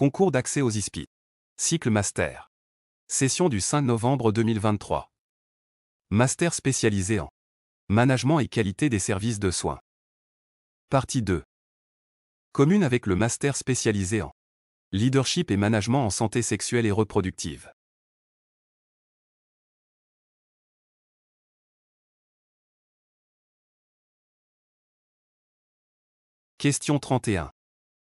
Concours d'accès aux ISPI. Cycle Master. Session du 5 novembre 2023. Master spécialisé en Management et qualité des services de soins. Partie 2. Commune avec le Master spécialisé en Leadership et management en santé sexuelle et reproductive. Question 31.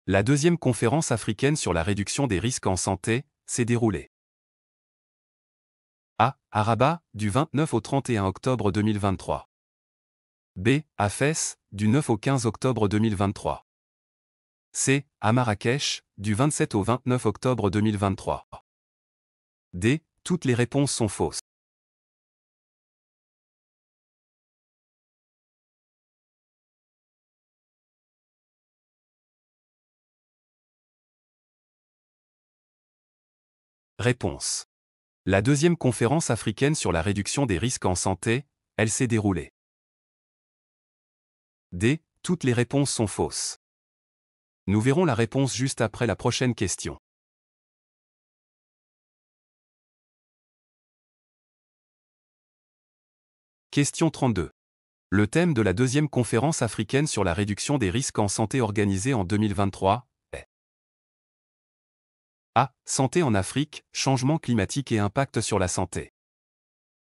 La deuxième conférence africaine sur la réduction des risques en santé s'est déroulée A. à du 29 au 31 octobre 2023. B. à du 9 au 15 octobre 2023. C. à Marrakech, du 27 au 29 octobre 2023. D. Toutes les réponses sont fausses. Réponse. La deuxième conférence africaine sur la réduction des risques en santé, elle s'est déroulée. D. Toutes les réponses sont fausses. Nous verrons la réponse juste après la prochaine question. Question 32. Le thème de la deuxième conférence africaine sur la réduction des risques en santé organisée en 2023 a. Santé en Afrique, changement climatique et impact sur la santé.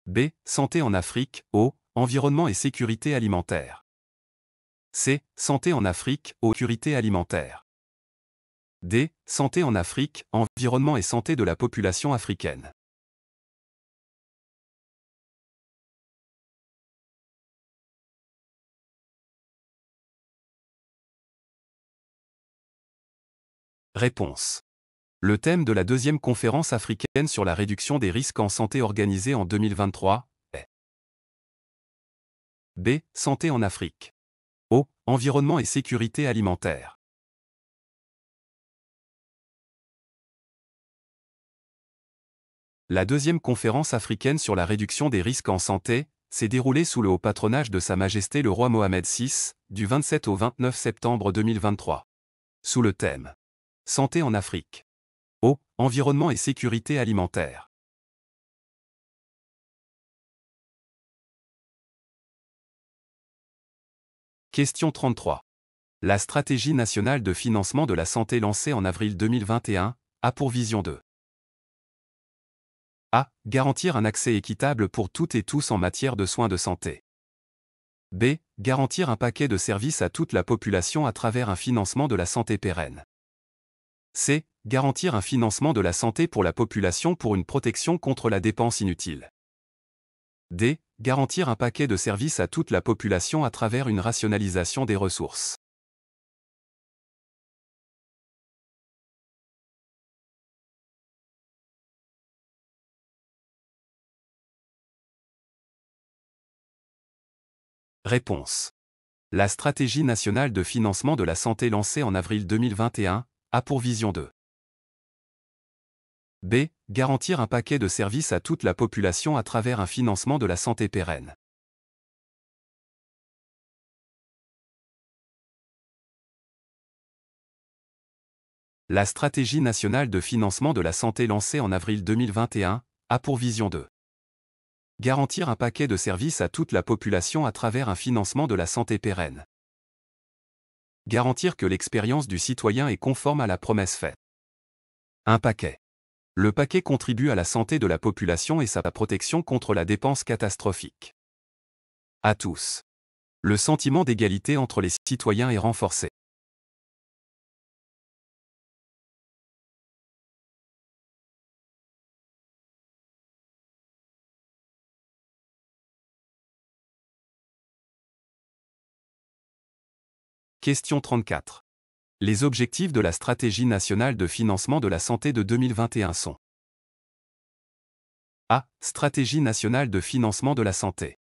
B. Santé en Afrique, eau, environnement et sécurité alimentaire. C. Santé en Afrique, O. sécurité alimentaire. D. Santé en Afrique, environnement et santé de la population africaine. Réponse le thème de la deuxième conférence africaine sur la réduction des risques en santé organisée en 2023 est B. Santé en Afrique. O. Environnement et sécurité alimentaire. La deuxième conférence africaine sur la réduction des risques en santé s'est déroulée sous le haut patronage de Sa Majesté le roi Mohamed VI, du 27 au 29 septembre 2023. Sous le thème Santé en Afrique environnement et sécurité alimentaire. Question 33. La stratégie nationale de financement de la santé lancée en avril 2021 a pour vision de a. Garantir un accès équitable pour toutes et tous en matière de soins de santé. b. Garantir un paquet de services à toute la population à travers un financement de la santé pérenne. c garantir un financement de la santé pour la population pour une protection contre la dépense inutile. D. Garantir un paquet de services à toute la population à travers une rationalisation des ressources. Réponse. La stratégie nationale de financement de la santé lancée en avril 2021 a pour vision de B. Garantir un paquet de services à toute la population à travers un financement de la santé pérenne. La stratégie nationale de financement de la santé lancée en avril 2021 a pour vision de garantir un paquet de services à toute la population à travers un financement de la santé pérenne. Garantir que l'expérience du citoyen est conforme à la promesse faite. Un paquet. Le paquet contribue à la santé de la population et sa protection contre la dépense catastrophique. À tous. Le sentiment d'égalité entre les citoyens est renforcé. Question 34. Les objectifs de la Stratégie nationale de financement de la santé de 2021 sont A. Stratégie nationale de financement de la santé.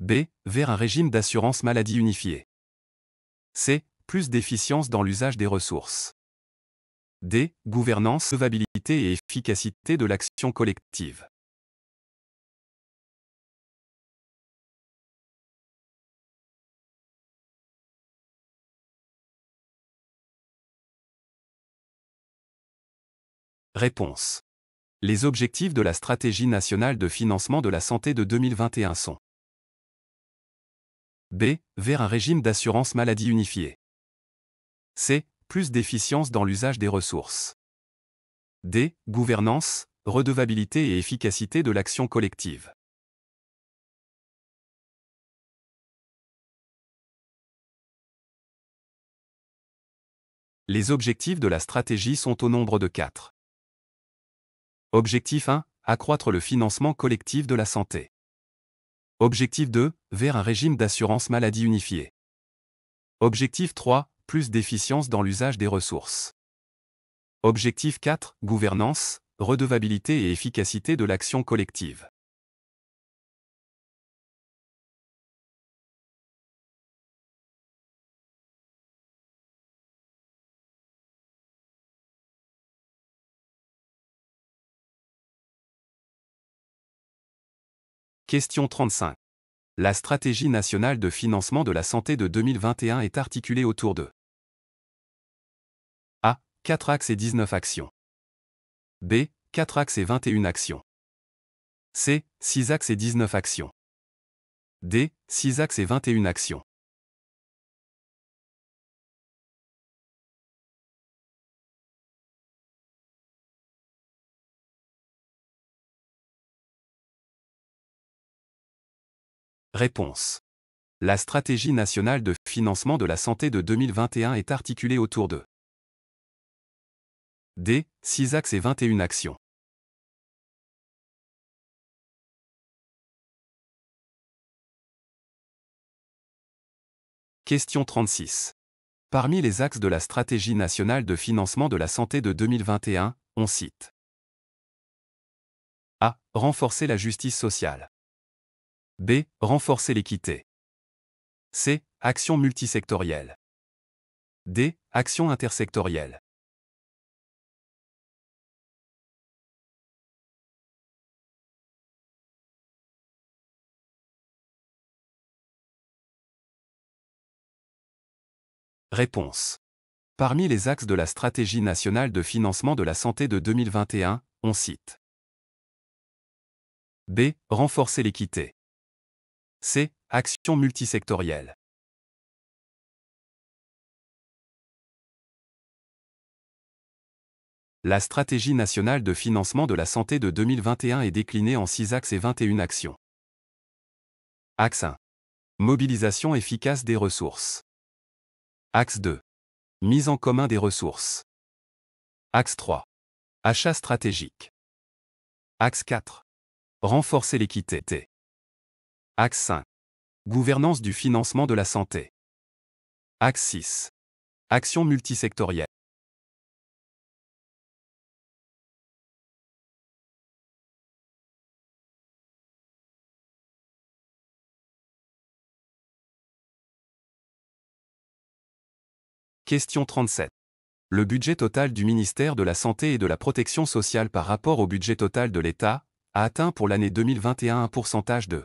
B. Vers un régime d'assurance maladie unifié. C. Plus d'efficience dans l'usage des ressources. D. Gouvernance, solvabilité et efficacité de l'action collective. Réponse. Les objectifs de la Stratégie nationale de financement de la santé de 2021 sont B. Vers un régime d'assurance maladie unifié. C. Plus d'efficience dans l'usage des ressources. D. Gouvernance, redevabilité et efficacité de l'action collective. Les objectifs de la stratégie sont au nombre de quatre. Objectif 1. Accroître le financement collectif de la santé. Objectif 2. Vers un régime d'assurance maladie unifié. Objectif 3. Plus d'efficience dans l'usage des ressources. Objectif 4. Gouvernance, redevabilité et efficacité de l'action collective. Question 35. La stratégie nationale de financement de la santé de 2021 est articulée autour de A. 4 axes et 19 actions. B. 4 axes et 21 actions. C. 6 axes et 19 actions. D. 6 axes et 21 actions. Réponse. La stratégie nationale de financement de la santé de 2021 est articulée autour de D. 6 axes et 21 actions. Question 36. Parmi les axes de la stratégie nationale de financement de la santé de 2021, on cite A. Renforcer la justice sociale. B. Renforcer l'équité. C. Action multisectorielle. D. Action intersectorielle. Réponse. Parmi les axes de la Stratégie nationale de financement de la santé de 2021, on cite B. Renforcer l'équité. C. Action multisectorielle. La stratégie nationale de financement de la santé de 2021 est déclinée en 6 axes et 21 actions. Axe 1. Mobilisation efficace des ressources. Axe 2. Mise en commun des ressources. Axe 3. Achat stratégique. Axe 4. Renforcer l'équité. Axe 5. Gouvernance du financement de la santé. Axe 6. Action multisectorielle. Question 37. Le budget total du ministère de la Santé et de la Protection sociale par rapport au budget total de l'État a atteint pour l'année 2021 un pourcentage de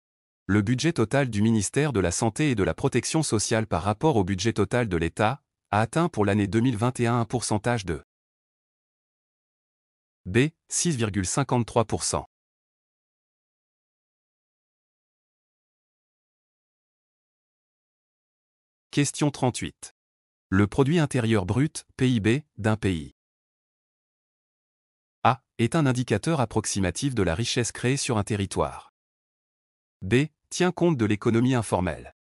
le budget total du ministère de la Santé et de la Protection sociale par rapport au budget total de l'État a atteint pour l'année 2021 un pourcentage de B, 6,53%. Question 38. Le produit intérieur brut, PIB, d'un pays. A. Est un indicateur approximatif de la richesse créée sur un territoire. B tient compte de l'économie informelle.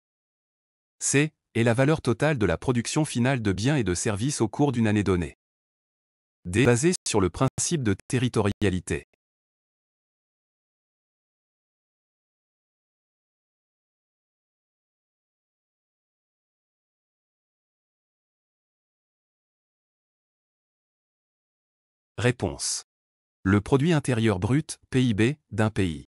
C est la valeur totale de la production finale de biens et de services au cours d'une année donnée. D basé sur le principe de territorialité. Réponse. Le produit intérieur brut, PIB, d'un pays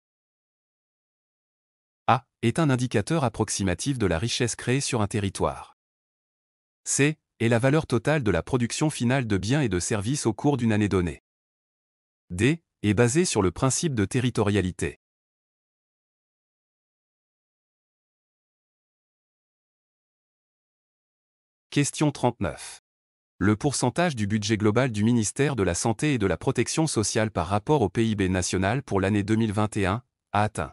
est un indicateur approximatif de la richesse créée sur un territoire. C est la valeur totale de la production finale de biens et de services au cours d'une année donnée. D est basé sur le principe de territorialité. Question 39. Le pourcentage du budget global du ministère de la Santé et de la Protection sociale par rapport au PIB national pour l'année 2021 a atteint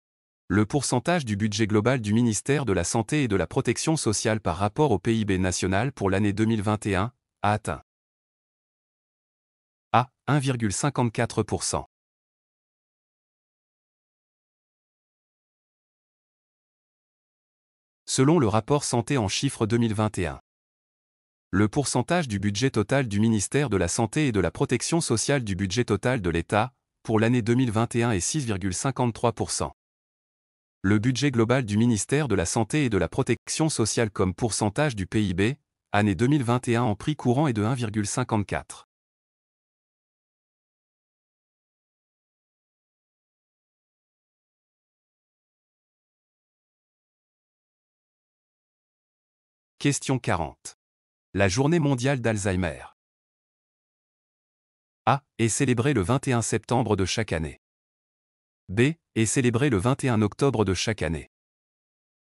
le pourcentage du budget global du ministère de la Santé et de la Protection sociale par rapport au PIB national pour l'année 2021 a atteint à 1,54%. Selon le rapport Santé en chiffres 2021, le pourcentage du budget total du ministère de la Santé et de la Protection sociale du budget total de l'État pour l'année 2021 est 6,53% le budget global du ministère de la Santé et de la Protection sociale comme pourcentage du PIB, année 2021 en prix courant est de 1,54. Question 40. La journée mondiale d'Alzheimer. A est célébrée le 21 septembre de chaque année. B est célébré le 21 octobre de chaque année.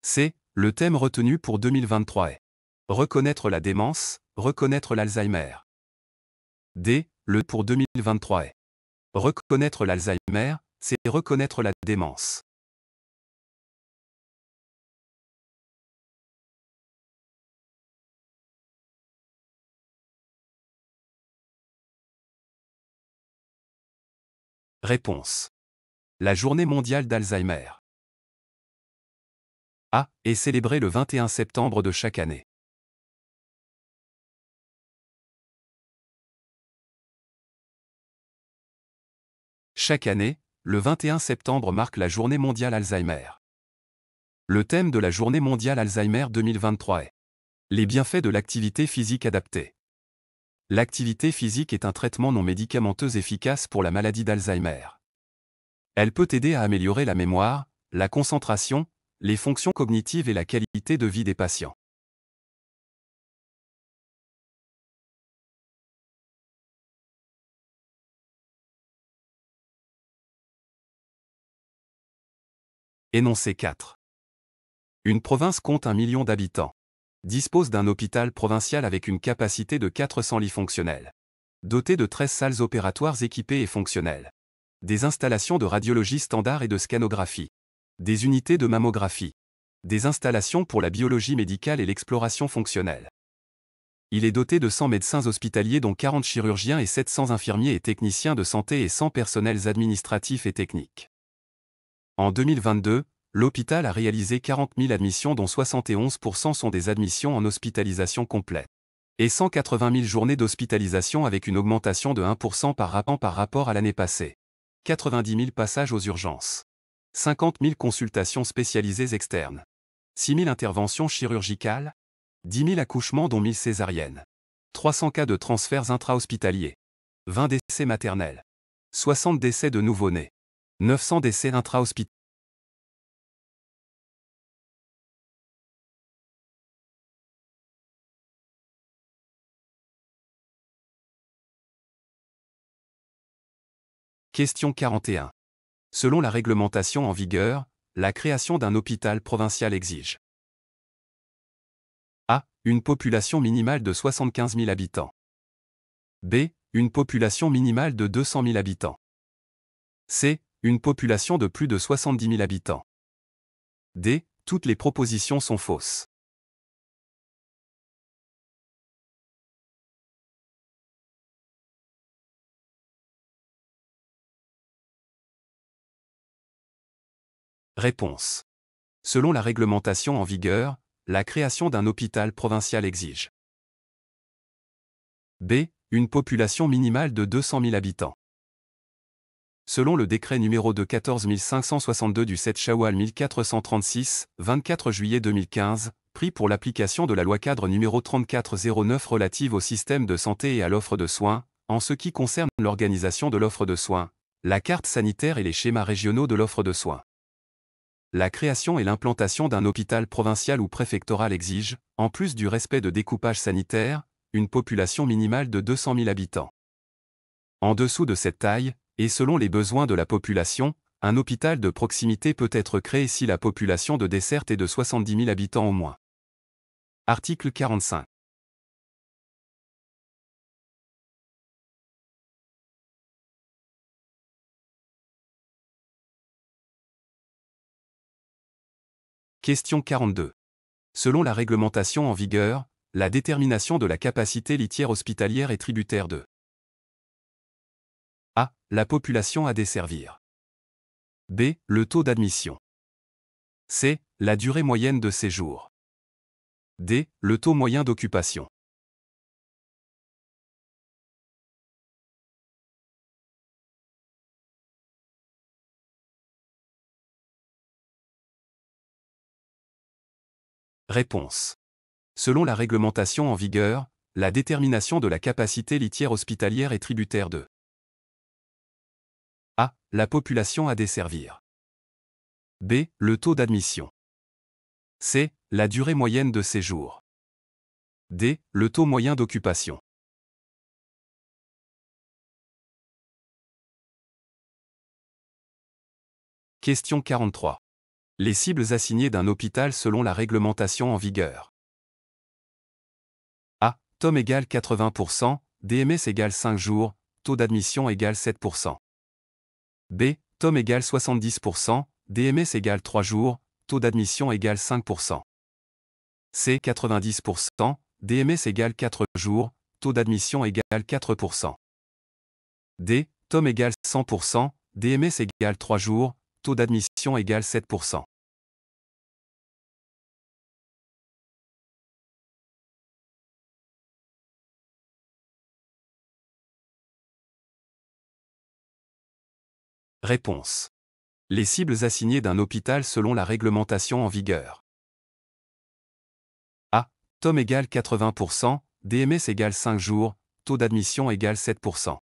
C. Le thème retenu pour 2023 est Reconnaître la démence, reconnaître l'Alzheimer. D. Le pour 2023 est Reconnaître l'Alzheimer, c'est reconnaître la démence. Réponse la journée mondiale d'Alzheimer A ah, est célébrée le 21 septembre de chaque année. Chaque année, le 21 septembre marque la journée mondiale Alzheimer. Le thème de la journée mondiale Alzheimer 2023 est Les bienfaits de l'activité physique adaptée. L'activité physique est un traitement non médicamenteux efficace pour la maladie d'Alzheimer. Elle peut aider à améliorer la mémoire, la concentration, les fonctions cognitives et la qualité de vie des patients. Énoncé 4. Une province compte un million d'habitants. Dispose d'un hôpital provincial avec une capacité de 400 lits fonctionnels. Doté de 13 salles opératoires équipées et fonctionnelles des installations de radiologie standard et de scanographie, des unités de mammographie, des installations pour la biologie médicale et l'exploration fonctionnelle. Il est doté de 100 médecins hospitaliers dont 40 chirurgiens et 700 infirmiers et techniciens de santé et 100 personnels administratifs et techniques. En 2022, l'hôpital a réalisé 40 000 admissions dont 71% sont des admissions en hospitalisation complète. Et 180 000 journées d'hospitalisation avec une augmentation de 1% par rapport, par rapport à l'année passée. 90 000 passages aux urgences, 50 000 consultations spécialisées externes, 6 000 interventions chirurgicales, 10 000 accouchements dont 1 000 césariennes, 300 cas de transferts intra-hospitaliers, 20 décès maternels, 60 décès de nouveau-nés, 900 décès intra-hospitaliers. Question 41. Selon la réglementation en vigueur, la création d'un hôpital provincial exige a. Une population minimale de 75 000 habitants. b. Une population minimale de 200 000 habitants. c. Une population de plus de 70 000 habitants. d. Toutes les propositions sont fausses. Réponse. Selon la réglementation en vigueur, la création d'un hôpital provincial exige. B. Une population minimale de 200 000 habitants. Selon le décret numéro 2 14 562 du 7 Shawal 1436, 24 juillet 2015, pris pour l'application de la loi cadre numéro 3409 relative au système de santé et à l'offre de soins, en ce qui concerne l'organisation de l'offre de soins, la carte sanitaire et les schémas régionaux de l'offre de soins la création et l'implantation d'un hôpital provincial ou préfectoral exigent, en plus du respect de découpage sanitaire, une population minimale de 200 000 habitants. En dessous de cette taille, et selon les besoins de la population, un hôpital de proximité peut être créé si la population de desserte est de 70 000 habitants au moins. Article 45. Question 42. Selon la réglementation en vigueur, la détermination de la capacité litière hospitalière est tributaire de A. La population à desservir. B. Le taux d'admission. C. La durée moyenne de séjour. D. Le taux moyen d'occupation. Réponse. Selon la réglementation en vigueur, la détermination de la capacité litière hospitalière est tributaire de a. La population à desservir. b. Le taux d'admission. c. La durée moyenne de séjour. d. Le taux moyen d'occupation. Question 43 les cibles assignées d'un hôpital selon la réglementation en vigueur. A. Tom égale 80%, DMS égale 5 jours, taux d'admission égale 7%. B. Tom égale 70%, DMS égale 3 jours, taux d'admission égale 5%. C. 90%, DMS égale 4 jours, taux d'admission égale 4%. D. Tom égale 100%, DMS égale 3 jours, taux d'admission égale 7%. Réponse. Les cibles assignées d'un hôpital selon la réglementation en vigueur. A. Tom égale 80%, DMS égale 5 jours, taux d'admission égale 7%.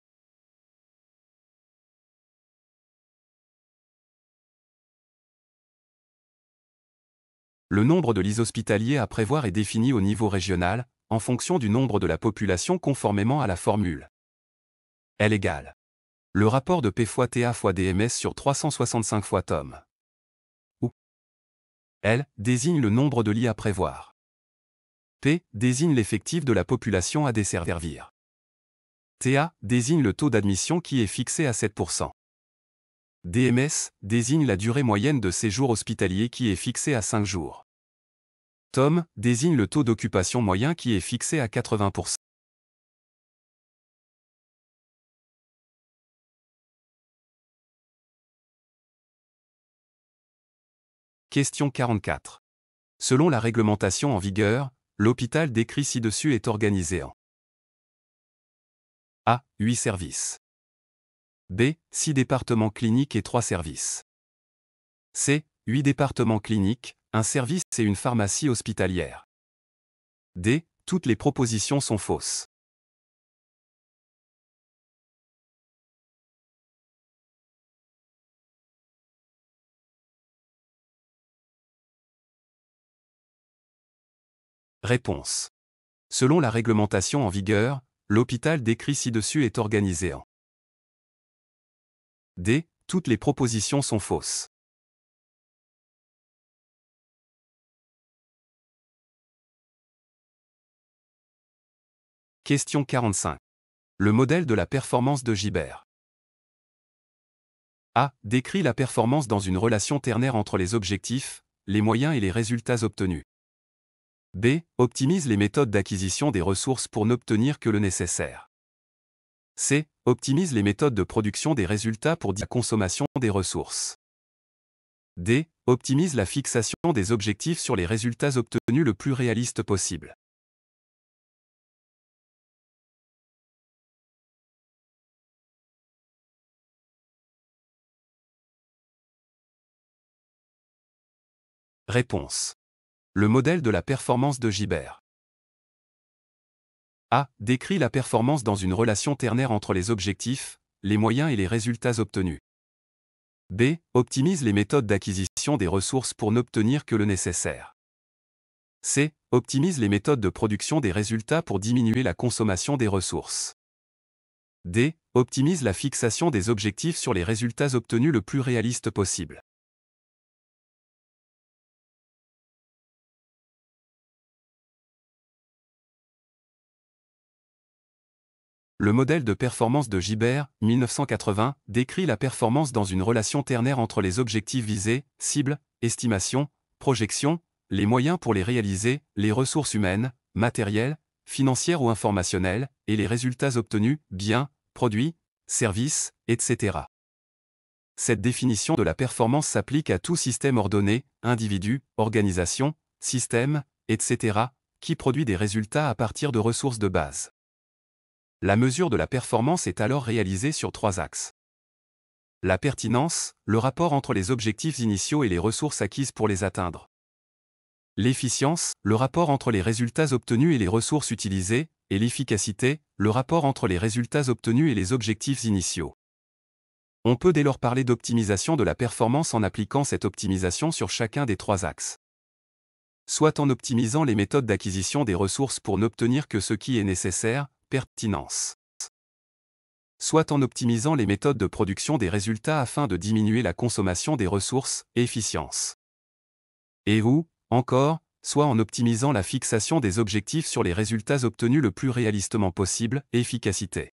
Le nombre de lits hospitaliers à prévoir est défini au niveau régional, en fonction du nombre de la population conformément à la formule. L égale le rapport de P fois TA fois DMS sur 365 fois TOM. Ou L désigne le nombre de lits à prévoir. P désigne l'effectif de la population à desservir. TA désigne le taux d'admission qui est fixé à 7%. DMS désigne la durée moyenne de séjour hospitalier qui est fixée à 5 jours. TOM désigne le taux d'occupation moyen qui est fixé à 80%. Question 44. Selon la réglementation en vigueur, l'hôpital décrit ci-dessus est organisé en A. 8 services. B. 6 départements cliniques et 3 services. C. 8 départements cliniques, un service et une pharmacie hospitalière. D. Toutes les propositions sont fausses. Réponse. Selon la réglementation en vigueur, l'hôpital décrit ci-dessus est organisé en D. Toutes les propositions sont fausses. Question 45. Le modèle de la performance de Gibert. A. Décrit la performance dans une relation ternaire entre les objectifs, les moyens et les résultats obtenus. B. Optimise les méthodes d'acquisition des ressources pour n'obtenir que le nécessaire. C. Optimise les méthodes de production des résultats pour la consommation des ressources. D. Optimise la fixation des objectifs sur les résultats obtenus le plus réaliste possible. Réponse le modèle de la performance de Gibert. A. Décrit la performance dans une relation ternaire entre les objectifs, les moyens et les résultats obtenus. B. Optimise les méthodes d'acquisition des ressources pour n'obtenir que le nécessaire. C. Optimise les méthodes de production des résultats pour diminuer la consommation des ressources. D. Optimise la fixation des objectifs sur les résultats obtenus le plus réaliste possible. Le modèle de performance de Gibert, 1980, décrit la performance dans une relation ternaire entre les objectifs visés, cibles, estimations, projections, les moyens pour les réaliser, les ressources humaines, matérielles, financières ou informationnelles, et les résultats obtenus, biens, produits, services, etc. Cette définition de la performance s'applique à tout système ordonné, individu, organisation, système, etc., qui produit des résultats à partir de ressources de base. La mesure de la performance est alors réalisée sur trois axes. La pertinence, le rapport entre les objectifs initiaux et les ressources acquises pour les atteindre. L'efficience, le rapport entre les résultats obtenus et les ressources utilisées, et l'efficacité, le rapport entre les résultats obtenus et les objectifs initiaux. On peut dès lors parler d'optimisation de la performance en appliquant cette optimisation sur chacun des trois axes. Soit en optimisant les méthodes d'acquisition des ressources pour n'obtenir que ce qui est nécessaire, pertinence. Soit en optimisant les méthodes de production des résultats afin de diminuer la consommation des ressources, efficience. Et ou, encore, soit en optimisant la fixation des objectifs sur les résultats obtenus le plus réalistement possible, efficacité.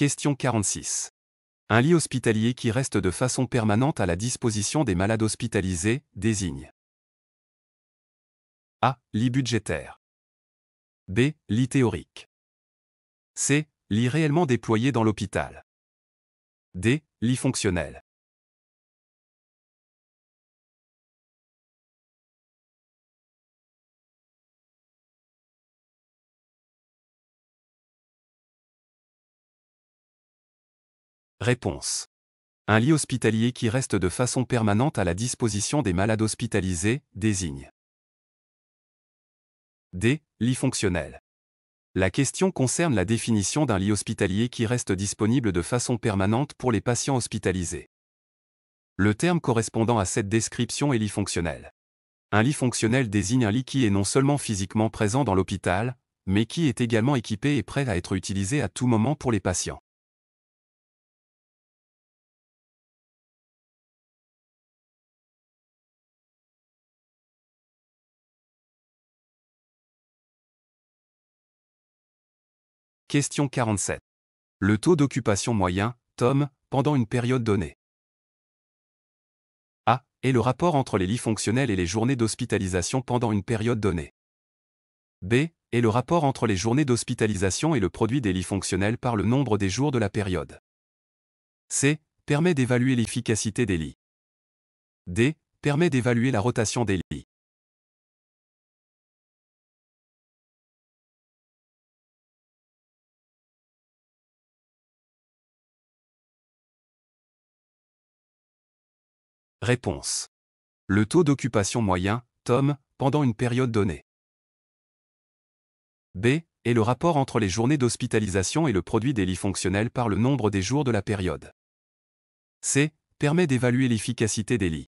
Question 46. Un lit hospitalier qui reste de façon permanente à la disposition des malades hospitalisés désigne A. Lit budgétaire. B. Lit théorique. C. Lit réellement déployé dans l'hôpital. D. Lit fonctionnel. Réponse. Un lit hospitalier qui reste de façon permanente à la disposition des malades hospitalisés désigne. D. Lit fonctionnel. La question concerne la définition d'un lit hospitalier qui reste disponible de façon permanente pour les patients hospitalisés. Le terme correspondant à cette description est lit fonctionnel. Un lit fonctionnel désigne un lit qui est non seulement physiquement présent dans l'hôpital, mais qui est également équipé et prêt à être utilisé à tout moment pour les patients. Question 47. Le taux d'occupation moyen, tome, pendant une période donnée. A. Est le rapport entre les lits fonctionnels et les journées d'hospitalisation pendant une période donnée. B. Est le rapport entre les journées d'hospitalisation et le produit des lits fonctionnels par le nombre des jours de la période. C. Permet d'évaluer l'efficacité des lits. D. Permet d'évaluer la rotation des lits. Réponse. Le taux d'occupation moyen, tome, pendant une période donnée. B. Et le rapport entre les journées d'hospitalisation et le produit des lits fonctionnels par le nombre des jours de la période. C. Permet d'évaluer l'efficacité des lits.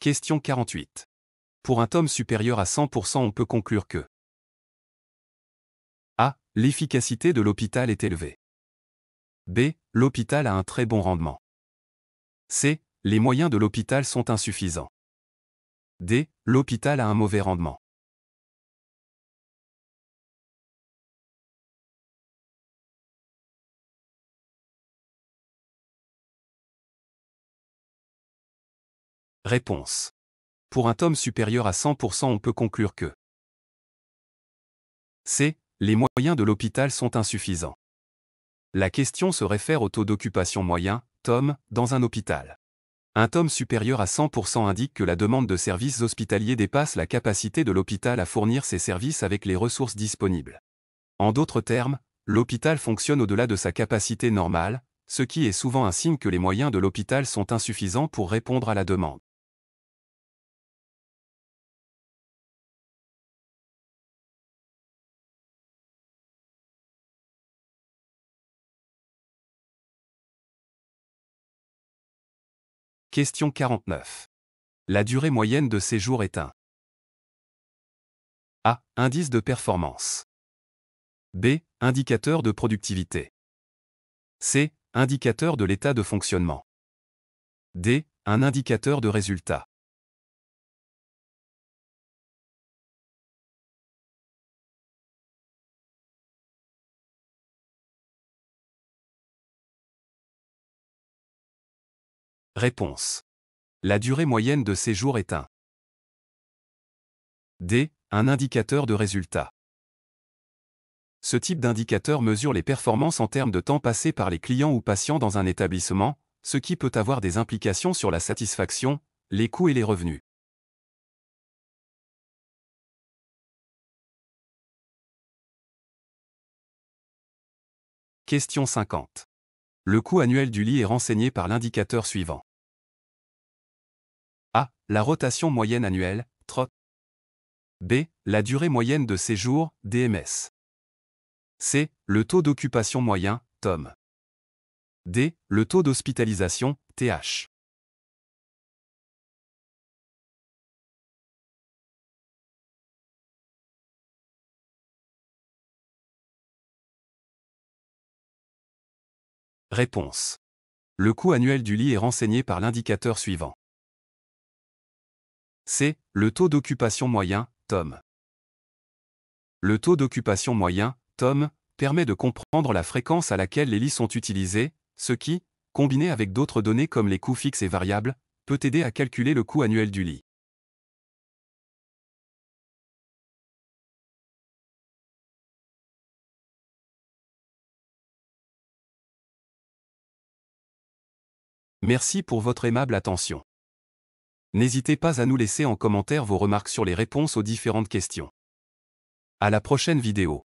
Question 48. Pour un tome supérieur à 100%, on peut conclure que l'efficacité de l'hôpital est élevée. B. L'hôpital a un très bon rendement. C. Les moyens de l'hôpital sont insuffisants. D. L'hôpital a un mauvais rendement. Réponse. Pour un tome supérieur à 100%, on peut conclure que C les moyens de l'hôpital sont insuffisants. La question se réfère au taux d'occupation moyen, TOM, dans un hôpital. Un TOM supérieur à 100% indique que la demande de services hospitaliers dépasse la capacité de l'hôpital à fournir ses services avec les ressources disponibles. En d'autres termes, l'hôpital fonctionne au-delà de sa capacité normale, ce qui est souvent un signe que les moyens de l'hôpital sont insuffisants pour répondre à la demande. Question 49. La durée moyenne de séjour est un A. Indice de performance. B. Indicateur de productivité. C. Indicateur de l'état de fonctionnement. D. Un indicateur de résultat. Réponse. La durée moyenne de séjour est un D, un indicateur de résultat. Ce type d'indicateur mesure les performances en termes de temps passé par les clients ou patients dans un établissement, ce qui peut avoir des implications sur la satisfaction, les coûts et les revenus. Question 50. Le coût annuel du lit est renseigné par l'indicateur suivant. A. La rotation moyenne annuelle, TROT. B. La durée moyenne de séjour, DMS. C. Le taux d'occupation moyen, TOM. D. Le taux d'hospitalisation, TH. Réponse. Le coût annuel du lit est renseigné par l'indicateur suivant. C'est le taux d'occupation moyen, TOM. Le taux d'occupation moyen, TOM, permet de comprendre la fréquence à laquelle les lits sont utilisés, ce qui, combiné avec d'autres données comme les coûts fixes et variables, peut aider à calculer le coût annuel du lit. Merci pour votre aimable attention. N'hésitez pas à nous laisser en commentaire vos remarques sur les réponses aux différentes questions. À la prochaine vidéo.